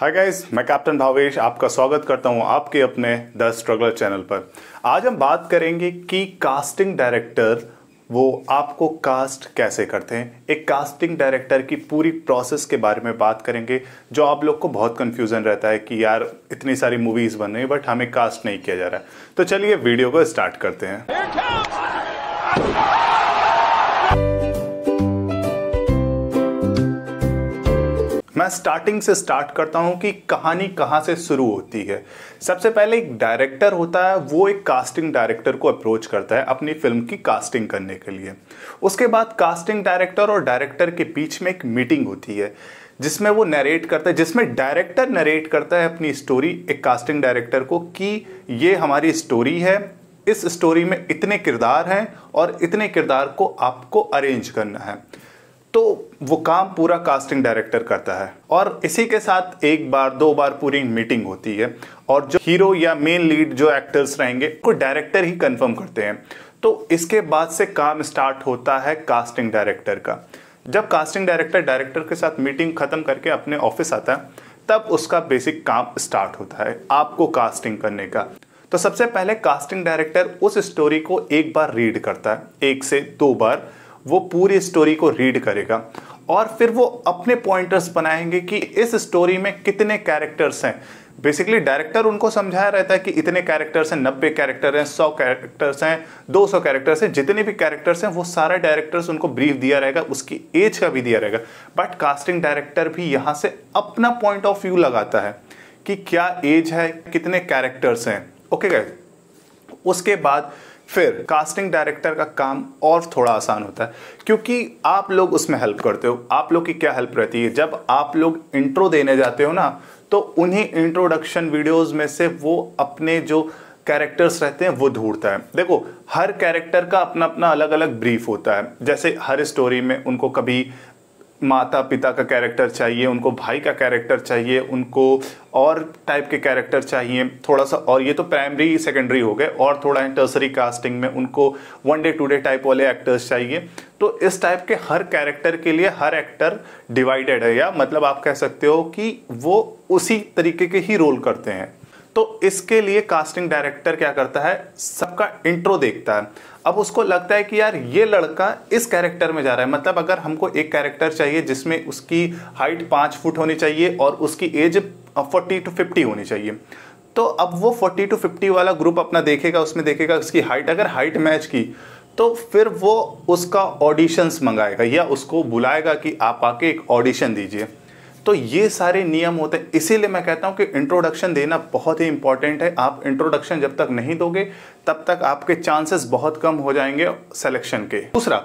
हाय guys मैं captain Bhavesh आपका स्वागत करता हूं आपके अपने द स्ट्रगलर चैनल पर आज हम बात करेंगे कि कास्टिंग डायरेक्टर वो आपको कास्ट कैसे करते हैं एक कास्टिंग डायरेक्टर की पूरी प्रोसेस के बारे में बात करेंगे जो आप लोग को बहुत कन्फ्यूज़न रहता है कि यार इतनी सारी मूवीज़ बन रही बट हमें कास्ट नहीं किया जा रहा है तो चलिए वीडियो को स्टार्ट करते हैं मैं स्टार्टिंग से स्टार्ट करता हूँ कि कहानी कहाँ से शुरू होती है सबसे पहले एक डायरेक्टर होता है वो एक कास्टिंग डायरेक्टर को अप्रोच करता है अपनी फिल्म की कास्टिंग करने के लिए उसके बाद कास्टिंग डायरेक्टर और डायरेक्टर के बीच में एक मीटिंग होती है जिसमें वो नरेट करता है जिसमें डायरेक्टर नरेट करता है अपनी स्टोरी एक कास्टिंग डायरेक्टर को कि ये हमारी स्टोरी है इस स्टोरी में इतने किरदार हैं और इतने किरदार को आपको अरेंज करना है तो वो काम पूरा कास्टिंग डायरेक्टर करता है और इसी के साथ एक बार दो बार पूरी मीटिंग होती है और जो हीरो या मेन लीड जो एक्टर्स रहेंगे को डायरेक्टर ही कंफर्म करते हैं तो इसके बाद से काम स्टार्ट होता है कास्टिंग डायरेक्टर का जब कास्टिंग डायरेक्टर डायरेक्टर के साथ मीटिंग खत्म करके अपने ऑफिस आता है तब उसका बेसिक काम स्टार्ट होता है आपको कास्टिंग करने का तो सबसे पहले कास्टिंग डायरेक्टर उस स्टोरी को एक बार रीड करता है एक से दो बार वो पूरी स्टोरी को रीड करेगा और फिर वो अपने पॉइंटर्स बनाएंगे कि इस स्टोरी में कितने कैरेक्टर्स हैं बेसिकली डायरेक्टर उनको समझाया रहता है कि इतने कैरेक्टर्स हैं नब्बे कैरेक्टर हैं सौ कैरेक्टर्स हैं दो सौ कैरेक्टर्स हैं जितने भी कैरेक्टर्स हैं वो सारे डायरेक्टर्स उनको ब्रीफ दिया रहेगा उसकी एज का भी दिया रहेगा बट कास्टिंग डायरेक्टर भी यहाँ से अपना पॉइंट ऑफ व्यू लगाता है कि क्या एज है कितने कैरेक्टर्स हैं ओके गए उसके बाद फिर कास्टिंग डायरेक्टर का काम और थोड़ा आसान होता है क्योंकि आप लोग उसमें हेल्प करते हो आप लोग की क्या हेल्प रहती है जब आप लोग इंट्रो देने जाते हो ना तो उन्हीं इंट्रोडक्शन वीडियोस में से वो अपने जो कैरेक्टर्स रहते हैं वो ढूंढता है देखो हर कैरेक्टर का अपना अपना अलग अलग ब्रीफ होता है जैसे हर स्टोरी में उनको कभी माता पिता का कैरेक्टर चाहिए उनको भाई का कैरेक्टर चाहिए उनको और टाइप के कैरेक्टर चाहिए थोड़ा सा और ये तो प्राइमरी सेकेंडरी हो गए और थोड़ा है टर्सरी कास्टिंग में उनको one day two day type वाले एक्टर्स चाहिए तो इस टाइप के हर कैरेक्टर के लिए हर एक्टर डिवाइडेड है या मतलब आप कह सकते हो कि वो उसी तरीके के ही रोल करते हैं तो इसके लिए कास्टिंग डायरेक्टर क्या करता है सबका इंट्रो देखता है अब उसको लगता है कि यार ये लड़का इस कैरेक्टर में जा रहा है मतलब अगर हमको एक कैरेक्टर चाहिए जिसमें उसकी हाइट पाँच फुट होनी चाहिए और उसकी एज फोर्टी टू फिफ्टी होनी चाहिए तो अब वो फोर्टी टू फिफ्टी वाला ग्रुप अपना देखेगा उसमें देखेगा उसकी हाइट अगर हाइट मैच की तो फिर वो उसका ऑडिशंस मंगाएगा या उसको बुलाएगा कि आप आके एक ऑडिशन दीजिए तो ये सारे नियम होते हैं इसीलिए मैं कहता हूँ कि इंट्रोडक्शन देना बहुत ही इंपॉर्टेंट है आप इंट्रोडक्शन जब तक नहीं दोगे तब तक आपके चांसेस बहुत कम हो जाएंगे सिलेक्शन के दूसरा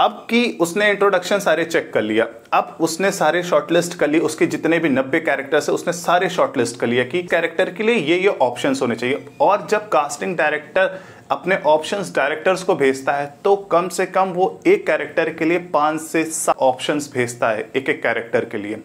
अब कि उसने इंट्रोडक्शन सारे चेक कर लिया अब उसने सारे शॉर्टलिस्ट कर लिए उसके जितने भी नब्बे कैरेक्टर्स है उसने सारे शॉर्टलिस्ट कर लिया कि कैरेक्टर के लिए ये ये ऑप्शन होने चाहिए और जब कास्टिंग डायरेक्टर अपने ऑप्शंस डायरेक्टर्स को भेजता है तो कम से कम वो एक कैरेक्टर के लिए पाँच से सात ऑप्शन भेजता है एक एक कैरेक्टर के लिए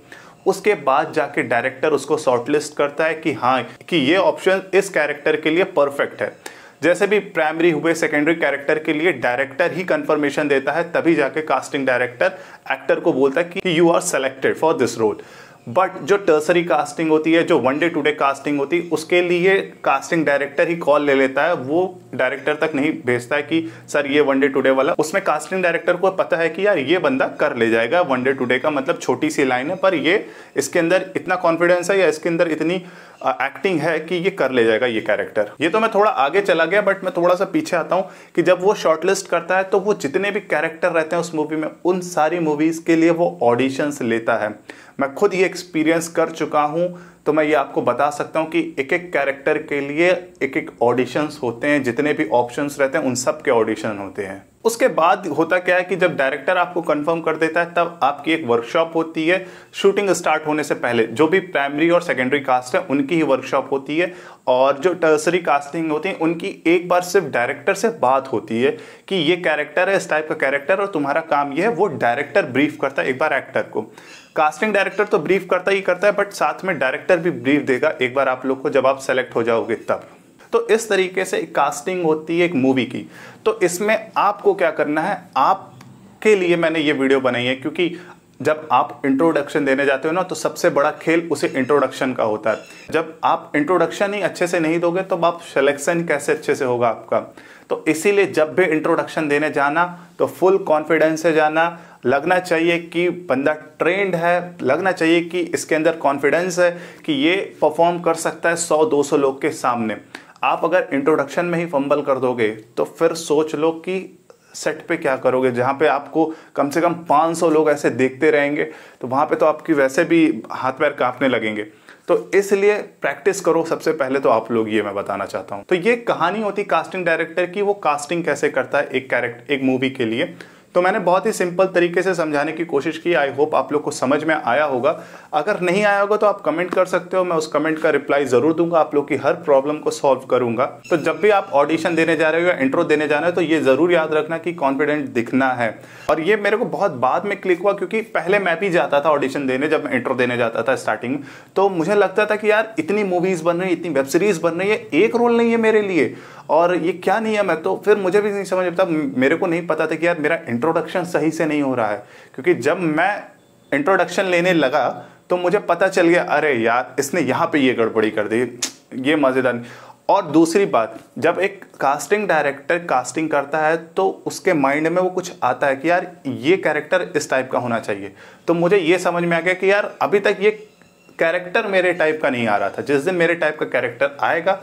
उसके बाद जाके डायरेक्टर उसको शॉर्टलिस्ट करता है कि हाँ कि ये ऑप्शन इस कैरेक्टर के लिए परफेक्ट है जैसे भी प्राइमरी हुए सेकेंडरी कैरेक्टर के लिए डायरेक्टर ही कंफर्मेशन देता है तभी जाके कास्टिंग डायरेक्टर एक्टर को बोलता है कि you are selected for this role but जो टर्सरी कास्टिंग होती है जो one day two day casting होती है उसके लिए कास्टिंग डायरेक्टर ही कॉल ले लेता है वो डायरेक्टर तक नहीं भेजता है कि सर ये वन डे टू डे वाला उसमें कास्टिंग डायरेक्टर को पता है कि यार ये बंदा कर ले जाएगा वन डे टू डे का मतलब छोटी सी लाइन है पर ये इसके अंदर इतना कॉन्फिडेंस है या इसके अंदर इतनी एक्टिंग है कि ये कर ले जाएगा ये कैरेक्टर ये तो मैं थोड़ा आगे चला गया बट मैं थोड़ा सा पीछे आता हूँ कि जब वो शॉर्टलिस्ट करता है तो वो जितने भी कैरेक्टर रहते हैं उस मूवी में उन सारी मूवीज़ के लिए वो ऑडिशंस लेता है मैं खुद ये एक्सपीरियंस कर चुका हूँ तो मैं ये आपको बता सकता हूँ कि एक एक कैरेक्टर के लिए एक एक ऑडिशंस होते हैं जितने भी ऑप्शंस रहते हैं उन सब के ऑडिशन होते हैं उसके बाद होता क्या है कि जब डायरेक्टर आपको कंफर्म कर देता है तब आपकी एक वर्कशॉप होती है शूटिंग स्टार्ट होने से पहले जो भी प्राइमरी और सेकेंडरी कास्ट है उनकी ही वर्कशॉप होती है और जो टर्सरी कास्टिंग होती है उनकी एक बार सिर्फ डायरेक्टर से बात होती है कि ये कैरेक्टर है इस टाइप का कैरेक्टर और तुम्हारा काम यह है वो डायरेक्टर ब्रीफ करता है एक बार एक्टर को कास्टिंग डायरेक्टर तो ब्रीफ करता ही करता है बट साथ में डायरेक्टर कर भी ब्रीफ देगा एक बार आप लोग को जब आप सेलेक्ट हो जाओगे तब तो इस तरीके से एक कास्टिंग होती है एक मूवी की तो इसमें आपको क्या करना है आपके लिए मैंने ये वीडियो बनाई है क्योंकि जब आप इंट्रोडक्शन देने जाते हो ना तो सबसे बड़ा खेल उसे इंट्रोडक्शन का होता है जब आप इंट्रोडक्शन ही अच्छे से नहीं दोगे तो आप सिलेक्शन कैसे अच्छे से होगा आपका तो इसीलिए जब भी इंट्रोडक्शन देने जाना तो फुल कॉन्फिडेंस से जाना लगना चाहिए कि बंदा ट्रेंड है लगना चाहिए कि इसके अंदर कॉन्फिडेंस है कि ये परफॉर्म कर सकता है 100-200 लोग के सामने आप अगर इंट्रोडक्शन में ही फंबल कर दोगे तो फिर सोच लो कि सेट पे क्या करोगे जहाँ पे आपको कम से कम 500 लोग ऐसे देखते रहेंगे तो वहाँ पे तो आपकी वैसे भी हाथ पैर काँपने लगेंगे तो इसलिए प्रैक्टिस करो सबसे पहले तो आप लोग ये मैं बताना चाहता हूँ तो ये कहानी होती कास्टिंग डायरेक्टर की वो कास्टिंग कैसे करता है एक कैरेक्टर एक मूवी के लिए तो मैंने बहुत ही सिंपल तरीके से समझाने की कोशिश की आई होप आप लोग को समझ में आया होगा अगर नहीं आया होगा तो आप कमेंट कर सकते हो मैं उस कमेंट का रिप्लाई ज़रूर दूंगा आप लोग की हर प्रॉब्लम को सॉल्व करूंगा तो जब भी आप ऑडिशन देने जा रहे हो या इंट्रो देने जा रहे हो तो ये ज़रूर याद रखना कि कॉन्फिडेंट दिखना है और ये मेरे को बहुत बाद में क्लिक हुआ क्योंकि पहले मैं भी जाता था ऑडिशन देने जब मैं इंट्रो देने जाता था स्टार्टिंग में तो मुझे लगता था कि यार इतनी मूवीज़ बन रही इतनी वेब सीरीज़ बन रही है एक रोल नहीं है मेरे लिए और ये क्या नियम है तो फिर मुझे भी नहीं समझ आता मेरे को नहीं पता था कि यार मेरा इंट्रोडक्शन सही से नहीं हो रहा है क्योंकि जब मैं इंट्रोडक्शन लेने लगा तो मुझे पता चल गया अरे यार इसने यहाँ पे ये गड़बड़ी कर दी ये मज़ेदार और दूसरी बात जब एक कास्टिंग डायरेक्टर कास्टिंग करता है तो उसके माइंड में वो कुछ आता है कि यार ये कैरेक्टर इस टाइप का होना चाहिए तो मुझे ये समझ में आ गया कि यार अभी तक ये कैरेक्टर मेरे टाइप का नहीं आ रहा था जिस दिन मेरे टाइप का कैरेक्टर आएगा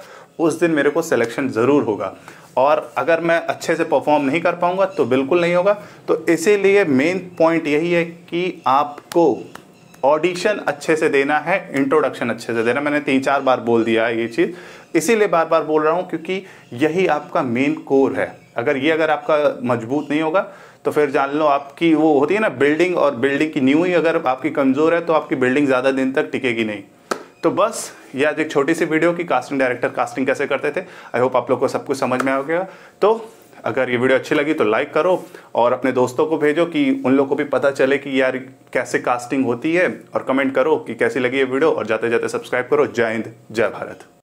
उस दिन मेरे को सिलेक्शन ज़रूर होगा और अगर मैं अच्छे से परफॉर्म नहीं कर पाऊंगा तो बिल्कुल नहीं होगा तो इसीलिए मेन पॉइंट यही है कि आपको ऑडिशन अच्छे से देना है इंट्रोडक्शन अच्छे से देना मैंने तीन चार बार बोल दिया है ये चीज़ इसीलिए बार बार बोल रहा हूँ क्योंकि यही आपका मेन कोर है अगर ये अगर आपका मजबूत नहीं होगा तो फिर जान लो आपकी वो होती है ना बिल्डिंग और बिल्डिंग की न्यू ही अगर आपकी कमज़ोर है तो आपकी बिल्डिंग ज़्यादा दिन तक टिकेगी नहीं तो बस ये आज एक छोटी सी वीडियो की कास्टिंग डायरेक्टर कास्टिंग कैसे करते थे आई होप आप लोग को सब कुछ समझ में आ गया तो अगर ये वीडियो अच्छी लगी तो लाइक करो और अपने दोस्तों को भेजो कि उन लोग को भी पता चले कि यार कैसे कास्टिंग होती है और कमेंट करो कि कैसी लगी ये वीडियो और जाते जाते सब्सक्राइब करो जय हिंद जय भारत